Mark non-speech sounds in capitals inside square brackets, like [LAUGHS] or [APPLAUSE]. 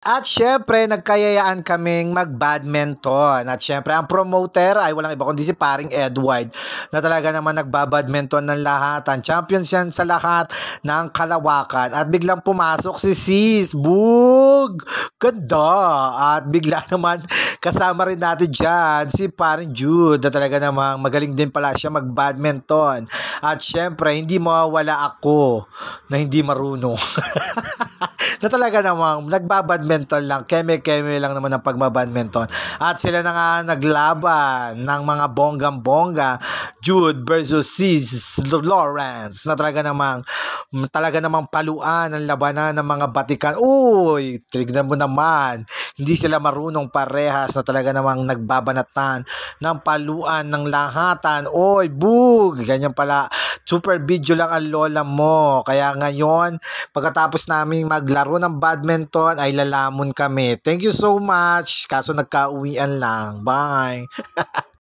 At syempre, nagkayayaan kaming mag-badminton. At syempre, ang promoter ay walang iba kundi si paring Edward na talaga naman nagbabadminton ng lahatan. Champion siya sa lahat ng kalawakan. At biglang pumasok si Sis Bug Ganda! At bigla [LAUGHS] naman kasama rin natin dyan si parin Jude na talaga namang magaling din pala siya mag-badminton. At syempre, hindi mawawala ako na hindi marunong. [LAUGHS] na talaga namang nagbabadminton lang, keme-keme lang naman ang pagmabadminton. At sila na nga naglaban ng mga bonggang-bongga Jude versus Cis Lawrence na talaga namang talaga namang paluan ang labanan ng mga batikan. Uy, tignan mo naman. Hindi sila marunong parehas na talaga namang nagbabanatan ng paluan ng lahatan. Uy, bug! Ganyan pala. Super video lang ang lola mo. Kaya ngayon, pagkatapos naming maglaro ng badminton, ay lalamon kami. Thank you so much. Kaso nagkauwian lang. Bye! [LAUGHS]